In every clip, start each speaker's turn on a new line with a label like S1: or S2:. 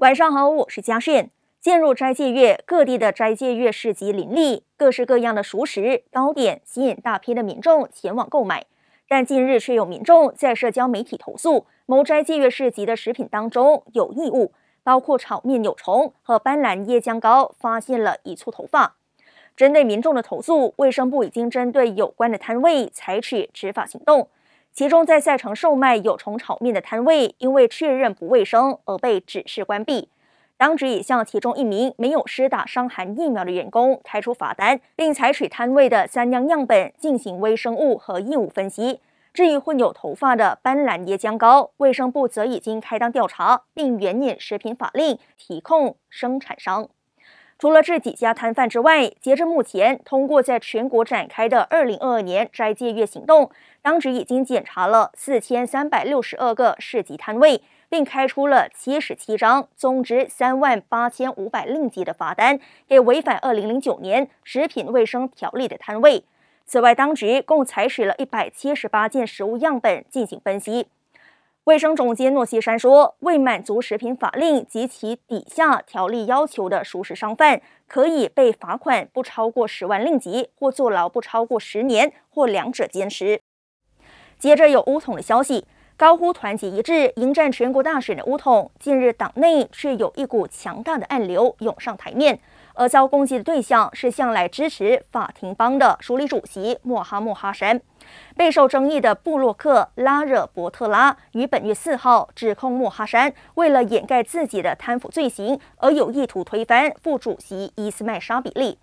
S1: 晚上好，我是嘉顺。进入斋戒月，各地的斋戒月市集林立，各式各样的熟食、糕点吸引大批的民众前往购买。但近日却有民众在社交媒体投诉，某斋戒月市集的食品当中有异物，包括炒面有虫和斑斓椰浆糕发现了一簇头发。针对民众的投诉，卫生部已经针对有关的摊位采取执法行动。其中，在赛城售卖有虫炒面的摊位，因为确认不卫生而被指示关闭。当局已向其中一名没有施打伤寒疫苗的员工开出罚单，并采取摊位的三样样本进行微生物和异物分析。至于混有头发的斑斓椰浆膏，卫生部则已经开档调查，并援引食品法令提控生产商。除了这几家摊贩之外，截至目前，通过在全国展开的2022年斋戒月行动，当局已经检查了4362个市级摊位，并开出了77张总值3 8 5百0吉的罚单给违反2009年食品卫生条例的摊位。此外，当局共采取了178件食物样本进行分析。卫生总监诺西山说，未满足食品法令及其底下条例要求的熟食商贩，可以被罚款不超过十万令吉，或坐牢不超过十年，或两者兼施。接着有乌统的消息，高呼团结一致、迎战全国大选的乌统，近日党内却有一股强大的暗流涌上台面，而遭攻击的对象是向来支持法庭帮的署理主席莫哈莫哈山。备受争议的布洛克拉热伯特拉于本月四号指控莫哈山为了掩盖自己的贪腐罪行，而有意图推翻副主席伊斯麦沙比利。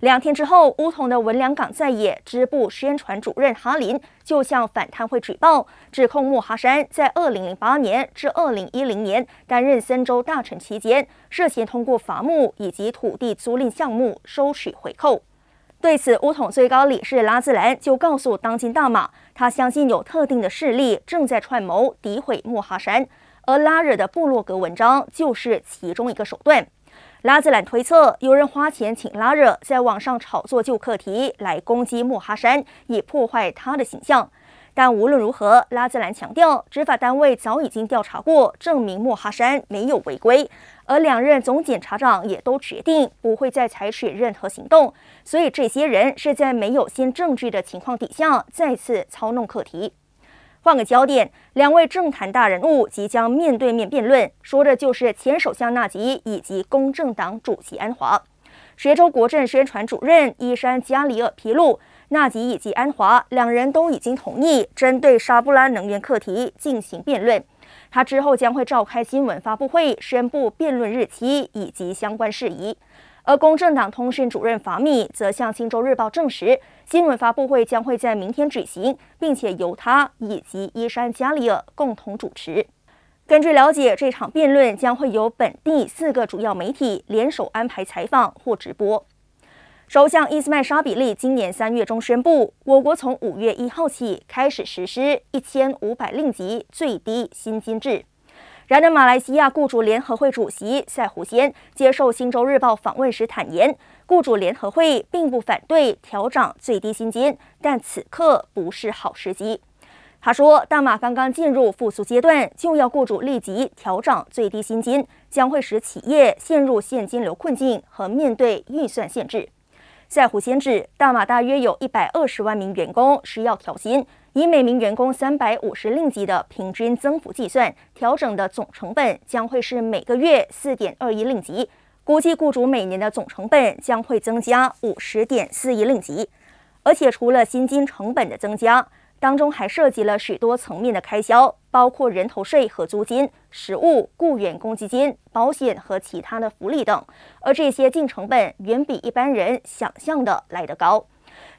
S1: 两天之后，乌统的文良港在野支部宣传主任哈林就向反贪会举报，指控莫哈山在二零零八年至二零一零年担任森州大臣期间，涉嫌通过伐木以及土地租赁项目收取回扣。对此，乌统最高理事拉兹兰就告诉《当今大马》，他相信有特定的势力正在串谋诋毁莫哈山，而拉惹的部落格文章就是其中一个手段。拉兹兰推测，有人花钱请拉惹在网上炒作旧课题，来攻击莫哈山，以破坏他的形象。但无论如何，拉兹兰强调，执法单位早已经调查过，证明莫哈山没有违规，而两任总检察长也都决定不会再采取任何行动。所以这些人是在没有新证据的情况底下再次操弄课题。换个焦点，两位政坛大人物即将面对面辩论，说的就是前首相纳吉以及公正党主席安华。学州国政宣传主任伊山加里尔披露。纳吉以及安华两人都已经同意针对沙布拉能源课题进行辩论。他之后将会召开新闻发布会，宣布辩论日期以及相关事宜。而公正党通讯主任法米则向《新州日报》证实，新闻发布会将会在明天举行，并且由他以及伊山加里尔共同主持。根据了解，这场辩论将会由本地四个主要媒体联手安排采访或直播。首相伊斯麦沙比利今年三月中宣布，我国从五月一号起开始实施一千五百令吉最低薪金制。然而，马来西亚雇主联合会主席赛胡先接受《星洲日报》访问时坦言，雇主联合会并不反对调涨最低薪金，但此刻不是好时机。他说：“大马刚刚进入复苏阶段，就要雇主立即调涨最低薪金，将会使企业陷入现金流困境和面对预算限制。”在胡先志，大马大约有一百二十万名员工需要调薪，以每名员工三百五十令吉的平均增幅计算，调整的总成本将会是每个月四点二亿令吉，估计雇主每年的总成本将会增加五十点四亿令吉，而且除了薪金成本的增加，当中还涉及了许多层面的开销。包括人头税和租金、食物、雇员公积金、保险和其他的福利等，而这些净成本远比一般人想象的来得高。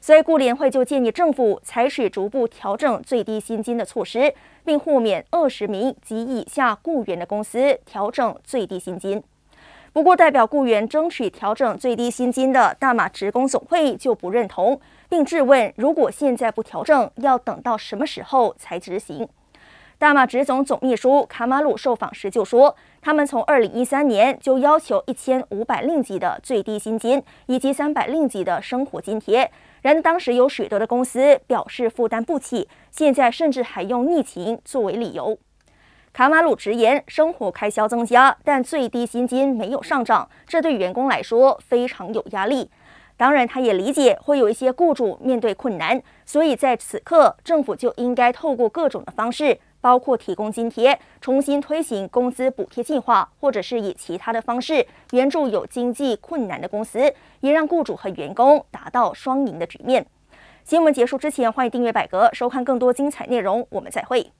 S1: 所以，雇联会就建议政府采取逐步调整最低薪金的措施，并豁免二十名及以下雇员的公司调整最低薪金。不过，代表雇员争取调整最低薪金的大马职工总会就不认同，并质问：如果现在不调整，要等到什么时候才执行？大马职总总秘书卡马鲁受访时就说，他们从二零一三年就要求一千五百令吉的最低薪金以及三百令吉的生活津贴，然而当时有许多的公司表示负担不起，现在甚至还用疫情作为理由。卡马鲁直言，生活开销增加，但最低薪金没有上涨，这对员工来说非常有压力。当然，他也理解会有一些雇主面对困难，所以在此刻政府就应该透过各种的方式。包括提供津贴，重新推行工资补贴计划，或者是以其他的方式援助有经济困难的公司，也让雇主和员工达到双赢的局面。新闻结束之前，欢迎订阅百格，收看更多精彩内容。我们再会。